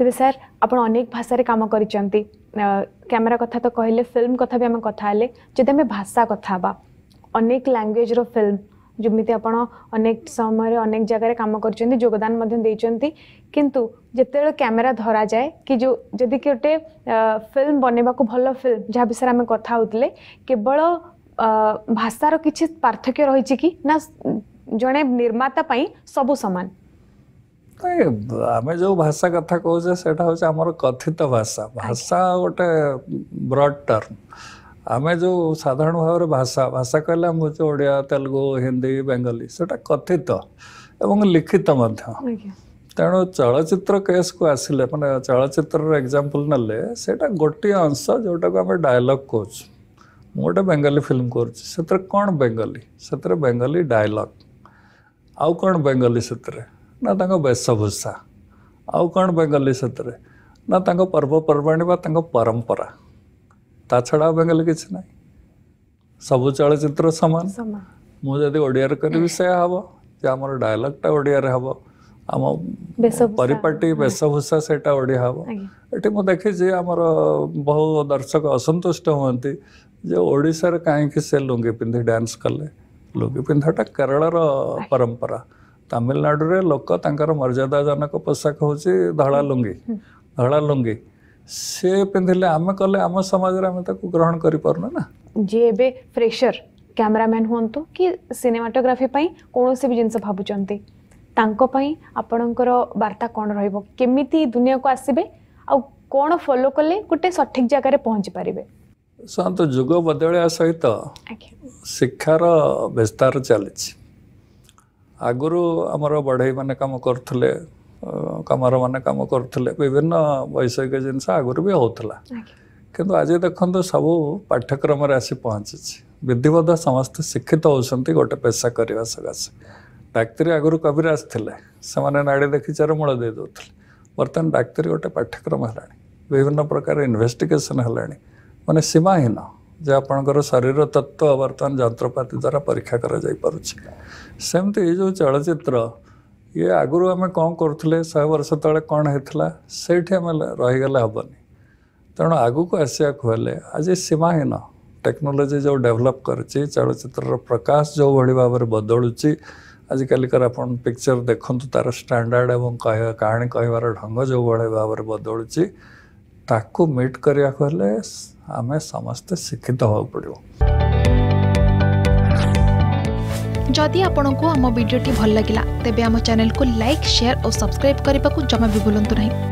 ତେବେ ସାର୍ ଆପଣ ଅନେକ ଭାଷାରେ କାମ କରିଛନ୍ତି କ୍ୟାମେରା କଥା ତ କହିଲେ ଫିଲ୍ମ କଥା ବି ଆମେ କଥା ହେଲେ ଯଦି ଆମେ ଭାଷା କଥା ହେବା ଅନେକ ଲାଙ୍ଗୁଏଜ୍ର ଫିଲ୍ମ ଯେମିତି ଆପଣ ଅନେକ ସମୟରେ ଅନେକ ଜାଗାରେ କାମ କରିଛନ୍ତି ଯୋଗଦାନ ମଧ୍ୟ ଦେଇଛନ୍ତି କିନ୍ତୁ ଯେତେବେଳେ କ୍ୟାମେରା ଧରାଯାଏ କି ଯେଉଁ ଯଦି କି ଗୋଟେ ଫିଲ୍ମ ବନେଇବାକୁ ଭଲ ଫିଲ୍ମ ଯାହା ବିଷୟରେ ଆମେ କଥା ହେଉଥିଲେ କେବଳ ଭାଷାର କିଛି ପାର୍ଥକ୍ୟ ରହିଛି କି ନା ଜଣେ ନିର୍ମାତା ପାଇଁ ସବୁ ସମାନ ତ ଆମେ ଯେଉଁ ଭାଷା କଥା କହୁଛେ ସେଇଟା ହେଉଛି ଆମର କଥିତ ଭାଷା ଭାଷା ଗୋଟେ ବ୍ରଡ୍ ଟର୍ମ ଆମେ ଯେଉଁ ସାଧାରଣ ଭାବରେ ଭାଷା ଭାଷା କହିଲେ ଆମେ ହେଉଛି ଓଡ଼ିଆ ତେଲୁଗୁ ହିନ୍ଦୀ ବେଙ୍ଗଲୀ ସେଇଟା କଥିତ ଏବଂ ଲିଖିତ ମଧ୍ୟ ତେଣୁ ଚଳଚ୍ଚିତ୍ର କେସ୍କୁ ଆସିଲେ ମାନେ ଚଳଚ୍ଚିତ୍ରର ଏକ୍ଜାମ୍ପଲ୍ ନେଲେ ସେଇଟା ଗୋଟିଏ ଅଂଶ ଯେଉଁଟାକୁ ଆମେ ଡାଏଲଗ୍ କହୁଛୁ ମୁଁ ଗୋଟେ ବେଙ୍ଗଲୀ ଫିଲ୍ମ କରୁଛି ସେଥିରେ କ'ଣ ବେଙ୍ଗଲୀ ସେଥିରେ ବେଙ୍ଗଲୀ ଡାଏଲଗ୍ ଆଉ କ'ଣ ବେଙ୍ଗଲୀ ସେଥିରେ ନା ତାଙ୍କ ବେଶଭୂଷା ଆଉ କ'ଣ ବେଙ୍ଗଲୀ ସେଥିରେ ନା ତାଙ୍କ ପର୍ବପର୍ବାଣି ବା ତାଙ୍କ ପରମ୍ପରା ତା ଛଡ଼ା ଆଉ ବେଙ୍ଗଲୀ କିଛି ନାହିଁ ସବୁ ଚଳଚ୍ଚିତ୍ର ସମାନ ମୁଁ ଯଦି ଓଡ଼ିଆରେ କରିବି ସେୟା ହେବ ଯେ ଆମର ଡାଇଲଗ୍ଟା ଓଡ଼ିଆରେ ହେବ ଆମ ପରିପାଟି ବେଶଭୂଷା ସେଇଟା ଓଡ଼ିଆ ହେବ ଏଠି ମୁଁ ଦେଖିଛି ଆମର ବହୁ ଦର୍ଶକ ଅସନ୍ତୁଷ୍ଟ ହୁଅନ୍ତି ଯେ ଓଡ଼ିଶାରେ କାହିଁକି ସେ ଲୁଙ୍ଗି ପିନ୍ଧି ଡ୍ୟାନ୍ସ କଲେ ଲୁଙ୍ଗି ପିନ୍ଧାଟା କେରଳର ପରମ୍ପରା ତାମିଲନାଡ଼ୁରେ ଲୋକ ତାଙ୍କର ମର୍ଯ୍ୟାଦାଜନକ ପୋଷାକ ହେଉଛି ଧଳା ଲୁଙ୍ଗି ଧଳା ଲୁଙ୍ଗି ସେ ପିନ୍ଧିଲେ ଆମେ କଲେ ଆମ ସମାଜରେ ଆମେ ତାକୁ ଗ୍ରହଣ କରିପାରୁନୁ ନା ଯିଏ ଏବେ ଫ୍ରେସର କ୍ୟାମେରାମ୍ୟାନ୍ ହୁଅନ୍ତୁ କି ସିନେମାଟୋଗ୍ରାଫି ପାଇଁ କୌଣସି ବି ଜିନିଷ ଭାବୁଛନ୍ତି ତାଙ୍କ ପାଇଁ ଆପଣଙ୍କର ବାର୍ତ୍ତା କ'ଣ ରହିବ କେମିତି ଦୁନିଆକୁ ଆସିବେ ଆଉ କ'ଣ ଫଲୋ କଲେ ଗୋଟେ ସଠିକ୍ ଜାଗାରେ ପହଞ୍ଚି ପାରିବେ ଶୁଣନ୍ତୁ ଯୁଗ ବଦଳିବା ସହିତ ଶିକ୍ଷାର ବିସ୍ତାର ଚାଲିଛି ଆଗରୁ ଆମର ବଢ଼େଇମାନେ କାମ କରୁଥିଲେ କାମରମାନେ କାମ କରୁଥିଲେ ବିଭିନ୍ନ ବୈଷୟିକ ଜିନିଷ ଆଗରୁ ବି ହେଉଥିଲା କିନ୍ତୁ ଆଜି ଦେଖନ୍ତୁ ସବୁ ପାଠ୍ୟକ୍ରମରେ ଆସି ପହଞ୍ଚିଛି ବିଧିବଦ୍ଧ ସମସ୍ତେ ଶିକ୍ଷିତ ହେଉଛନ୍ତି ଗୋଟେ ପେଶା କରିବା ସକାଶେ ଡାକ୍ତରୀ ଆଗରୁ କବିରାଜ ଥିଲେ ସେମାନେ ନାଡ଼ି ଦେଖି ଦେଇ ଦେଉଥିଲେ ବର୍ତ୍ତମାନ ଡାକ୍ତରୀ ଗୋଟେ ପାଠ୍ୟକ୍ରମ ହେଲାଣି ବିଭିନ୍ନ ପ୍ରକାର ଇନଭେଷ୍ଟିଗେସନ୍ ହେଲାଣି ମାନେ ସୀମାହୀନ ଯେ ଆପଣଙ୍କର ଶରୀର ତତ୍ତ୍ୱ ବର୍ତ୍ତମାନ ଯନ୍ତ୍ରପାତି ଦ୍ୱାରା ପରୀକ୍ଷା କରାଯାଇପାରୁଛି ସେମିତି ଏଇ ଯେଉଁ ଚଳଚ୍ଚିତ୍ର ଇଏ ଆଗରୁ ଆମେ କ'ଣ କରୁଥିଲେ ଶହେ ବର୍ଷ ତଳେ କ'ଣ ହେଇଥିଲା ସେଇଠି ଆମେ ରହିଗଲେ ହେବନି ତେଣୁ ଆଗକୁ ଆସିବାକୁ ହେଲେ ଆଜି ସୀମାହୀନ ଟେକ୍ନୋଲୋଜି ଯେଉଁ ଡେଭଲପ୍ କରିଛି ଚଳଚ୍ଚିତ୍ରର ପ୍ରକାଶ ଯେଉଁଭଳି ଭାବରେ ବଦଳୁଛି ଆଜିକାଲିକାର ଆପଣ ପିକ୍ଚର ଦେଖନ୍ତୁ ତା'ର ଷ୍ଟାଣ୍ଡାର୍ଡ଼ ଏବଂ କହିବା କାହାଣୀ କହିବାର ଢଙ୍ଗ ଯେଉଁଭଳି ଭାବରେ ବଦଳୁଛି ତାକୁ ମିଟ୍ କରିବାକୁ ହେଲେ आम समस्ते शिक्षित हो पड़ो जदि आपण को आम भिडी भल लगा तेब चेल को लाइक सेयार और सब्सक्राइब करने को जमा भी भूलु